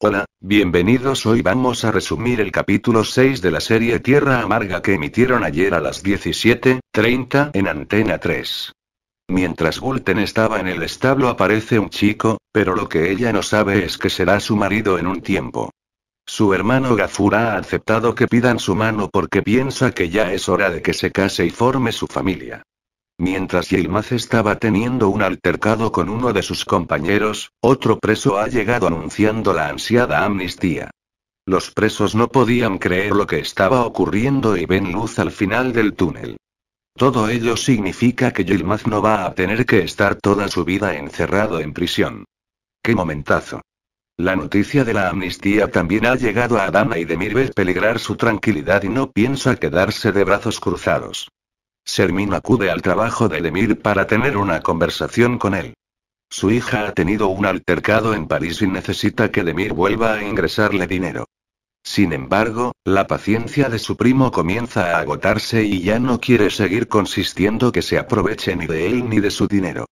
Hola, bienvenidos. Hoy vamos a resumir el capítulo 6 de la serie Tierra Amarga que emitieron ayer a las 17:30 en Antena 3. Mientras Gulten estaba en el establo aparece un chico, pero lo que ella no sabe es que será su marido en un tiempo. Su hermano Gafura ha aceptado que pidan su mano porque piensa que ya es hora de que se case y forme su familia. Mientras Yilmaz estaba teniendo un altercado con uno de sus compañeros, otro preso ha llegado anunciando la ansiada amnistía. Los presos no podían creer lo que estaba ocurriendo y ven luz al final del túnel. Todo ello significa que Yilmaz no va a tener que estar toda su vida encerrado en prisión. ¡Qué momentazo! La noticia de la amnistía también ha llegado a Adama y Demir ve peligrar su tranquilidad y no piensa quedarse de brazos cruzados. Sermin acude al trabajo de Demir para tener una conversación con él. Su hija ha tenido un altercado en París y necesita que Demir vuelva a ingresarle dinero. Sin embargo, la paciencia de su primo comienza a agotarse y ya no quiere seguir consistiendo que se aproveche ni de él ni de su dinero.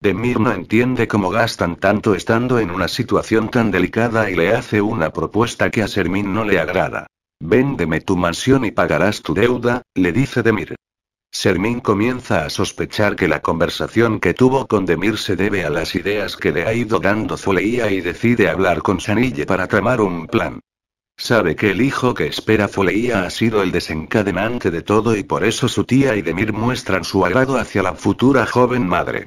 Demir no entiende cómo gastan tanto estando en una situación tan delicada y le hace una propuesta que a Sermin no le agrada. Véndeme tu mansión y pagarás tu deuda, le dice Demir. Sermín comienza a sospechar que la conversación que tuvo con Demir se debe a las ideas que le ha ido dando Zuleía y decide hablar con Sanille para tramar un plan. Sabe que el hijo que espera Zuleía ha sido el desencadenante de todo y por eso su tía y Demir muestran su agrado hacia la futura joven madre.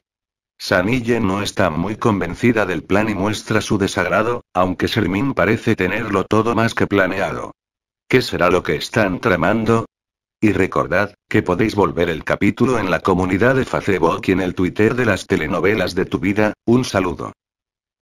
Sanille no está muy convencida del plan y muestra su desagrado, aunque Sermin parece tenerlo todo más que planeado. ¿Qué será lo que están tramando? Y recordad, que podéis volver el capítulo en la comunidad de Facebook y en el Twitter de las telenovelas de tu vida, un saludo.